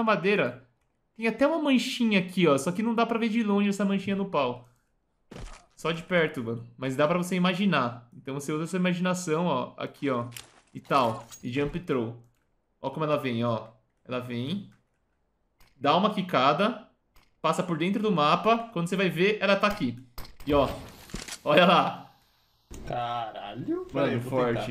na madeira. Tem até uma manchinha aqui, ó. Só que não dá pra ver de longe essa manchinha no pau. Só de perto, mano. Mas dá pra você imaginar. Então você usa essa imaginação, ó. Aqui, ó. E tal. E jump throw. Ó como ela vem, ó. Ela vem. Dá uma quicada. Passa por dentro do mapa. Quando você vai ver, ela tá aqui. E ó. Olha lá. Caralho. Mano, forte.